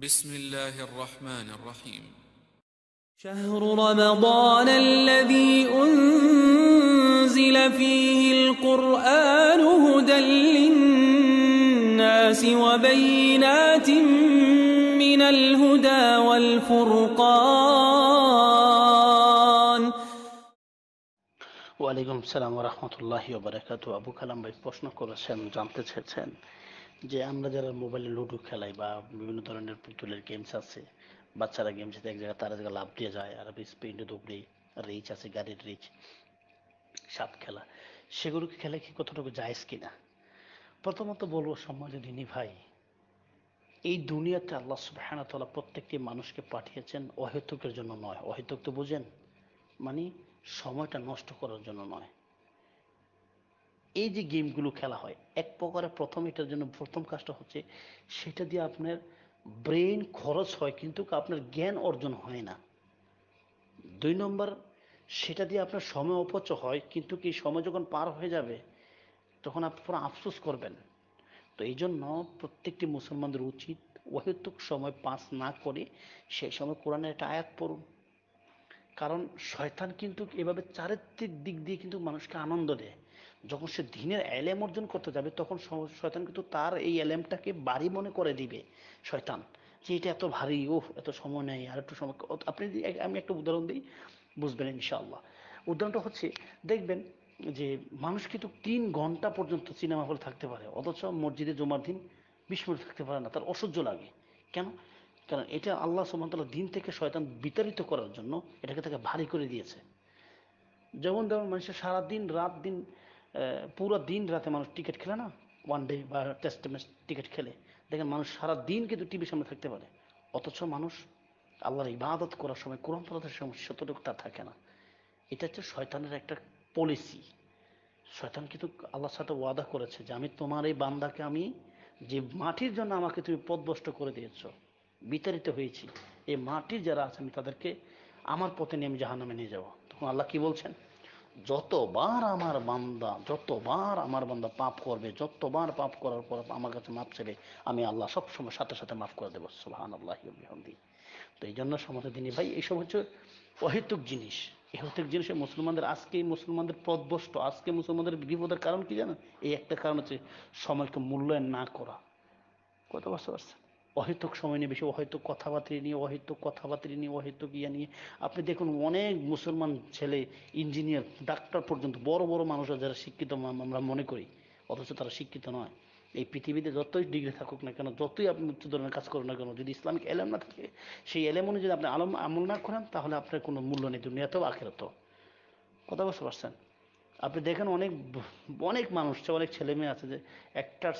بسم الله الرحمن الرحيم شهر رمضان الذي أنزل فيه القرآن هدى للناس وبينات من الهدى والفرقان ওয়ালাইকুম সালাম রহমতুল্লাহ বারাকাতু আবু কালাম ভাই প্রশ্ন করেছেন جامتة شهر যে আমরা যারা মোবাইলে লুডো খেলাই বা বিভিন্ন ধরনের পুতুলের গেমস আছে বাচ্চারা গেমস এক জায়গায় তারা জায়গায় লাভ দিয়ে যায় আর স্পিডে দৌড়ে রিচ আছে গাড়ির রিচ সাপ খেলা সেগুলোকে খেলে কি কতটুকু জায়জ কিনা প্রথমত বলবো সম্মানিত দিনী ভাই এই দুনিয়াতে আল্লাহ সুবাহ তালা প্রত্যেকটি মানুষকে পাঠিয়েছেন অহেতুকের জন্য নয় অহেতুক তো বুঝেন মানে সময়টা নষ্ট করার জন্য নয় এই যে গেমগুলো খেলা হয় এক প্রকারে প্রথম এটার জন্য প্রথম কাজটা হচ্ছে সেটা দিয়ে আপনার ব্রেন খরচ হয় কিন্তু আপনার জ্ঞান অর্জন হয় না দুই নম্বর সেটা দিয়ে আপনার সময় অপচয় হয় কিন্তু কি সময় যখন পার হয়ে যাবে তখন আপনি পুরো আফসোস করবেন তো এই জন্য প্রত্যেকটি মুসলমানদের উচিত অহেতুক সময় পাস না করে সেই সময় কোরআনের একটা আয়াত পড়ুন কারণ শয়তান কিন্তু এভাবে চারিত্রিক দিক দিয়ে কিন্তু মানুষকে আনন্দ দেয় যখন সে দিনের এলেম অর্জন করতে যাবে তখন শয়তান কিন্তু তার এই এলেমটাকে বাড়ি মনে করে দিবে শয়তান যে এটা এত ভারী ও এত সময় নেই আর একটু সময় আপনি আমি একটা উদাহরণ দিই বুঝবেন ইনশাল্লাহ উদাহরণটা হচ্ছে দেখবেন যে মানুষ কিন্তু তিন ঘন্টা পর্যন্ত সিনেমা হল থাকতে পারে অথচ মসজিদে জমার দিন বিশ মিনিট থাকতে পারে না তার অসহ্য লাগে কেন কারণ এটা আল্লাহ সুমতলা দিন থেকে শয়তান বিতাড়িত করার জন্য এটাকে তাকে ভারী করে দিয়েছে যেমন ধরুন মানুষের সারাদিন রাত দিন পুরো দিন রাতে মানুষ টিকিট খেলে না ওয়ান ডে বা টেস্ট ম্যাচ টিকিট খেলে দেখেন মানুষ সারা দিন কিন্তু টিভির সামনে থাকতে পারে অথচ মানুষ আল্লাহর ইবাদত করার সময় কোরআন তলাতের সময় সতর্ক তার থাকে না এটা হচ্ছে শয়তানের একটা পলিসি শয়তান কিন্তু আল্লাহর সাথে ওয়াদা করেছে যে আমি তোমার এই বান্দাকে আমি যে মাটির জন্য আমাকে তুমি পদভষ্ট করে দিয়েছ বিতাড়িত হয়েছি এই মাটির যারা আছে আমি তাদেরকে আমার পথে নিয়ে আমি নামে নিয়ে যাবো তখন আল্লাহ কি বলছেন যতবার আমার বান্দা যতবার আমার বান্দা পাপ করবে যতবার পাপ করার পর আমার কাছে মাপ চাইবে আমি আল্লাহ সবসময় সাথে সাথে মাফ করে দেবো সুলাহান আল্লাহমদি তো এই জন্য সমাজে তিনি ভাই এইসব হচ্ছে অহেতুক জিনিস এহেতুক অহেতুক জিনিসে মুসলমানদের আজকে মুসলমানদের পদভস্ত আজকে মুসলমানদের বিপদের কারণ কি জানেন এই একটা কারণ হচ্ছে সময়কে মূল্যায়ন না করা কত বছর আছে অহেতুক সময় নিয়ে বেশি অহেতুক কথাবার্তা নিয়ে অহেতুক কথাবার্তা নিয়ে অহেতুক ইয়া নিয়ে আপনি দেখুন অনেক মুসলমান ছেলে ইঞ্জিনিয়ার ডাক্তার পর্যন্ত বড় বড় মানুষরা যারা শিক্ষিত আমরা মনে করি অথচ তারা শিক্ষিত নয় এই পৃথিবীতে যতই ডিগ্রি থাকুক না কেন যতই আপনি উচ্চ ধরনের কাজ করুন না কেন যদি ইসলামিক এলেম না থাকে সেই এলেম অনুযায়ী আপনি আলম আমল না করেন তাহলে আপনার কোনো মূল্য নেই দুনিয়াতেও আখেরাতেও কথা বুঝতে পারছেন আপনি দেখেন অনেক অনেক মানুষ অনেক ছেলে মেয়ে আছে যে একটার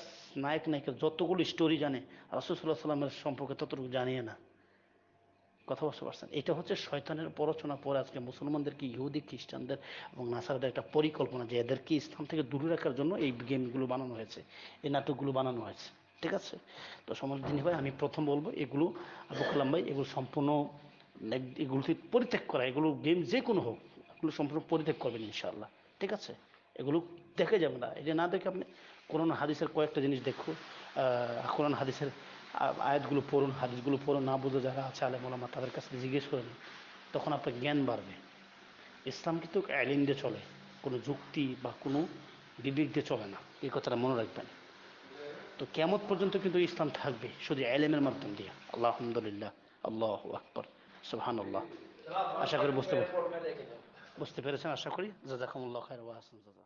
নায়ক নায়িকা যতগুলো স্টোরি জানে রাসুলসাল্লাহ সাল্লামের সম্পর্কে ততটুকু জানিয়ে না কথা বলতে পারছেন এটা হচ্ছে শয়তানের পরচনা পরে আজকে মুসলমানদেরকে ইহুদি খ্রিস্টানদের এবং নাসারদের একটা পরিকল্পনা যে এদেরকে ইসলাম থেকে দূরে রাখার জন্য এই গেমগুলো বানানো হয়েছে এই নাটকগুলো বানানো হয়েছে ঠিক আছে তো সমরদিনী ভাই আমি প্রথম বলবো এগুলো আবু কালাম ভাই এগুলো সম্পূর্ণ এগুলোকে পরিত্যাগ করা এগুলো গেম যে কোনো হোক এগুলো সম্পূর্ণ পরিত্যাগ করবেন ইনশাআল্লাহ ঠিক আছে এগুলো দেখে যাবে না এটা না দেখে আপনি কোরআন হাদিসের কয়েকটা জিনিস দেখুন কোরআন হাদিসের আয়াতগুলো পড়ুন হাদিসগুলো পড়ুন না বুঝে যারা আছে আলে আলেমা তাদের কাছে জিজ্ঞেস করেন তখন আপনার জ্ঞান বাড়বে ইসলাম কিন্তু অ্যালিন দিয়ে চলে কোনো যুক্তি বা কোনো বিবেক দিয়ে চলে না এই কথাটা মনে রাখবেন তো কেমন পর্যন্ত কিন্তু ইসলাম থাকবে শুধু অ্যালেমের মাধ্যম দিয়ে আল্লাহ আলহামদুলিল্লাহ আল্লাহ আকবর সুহান আল্লাহ আশা করি বুঝতে পারবেন বুঝতে পেরেছেন আশা করি জাজাকুমুল্লাহ খায় ওয়াহাসন জাজা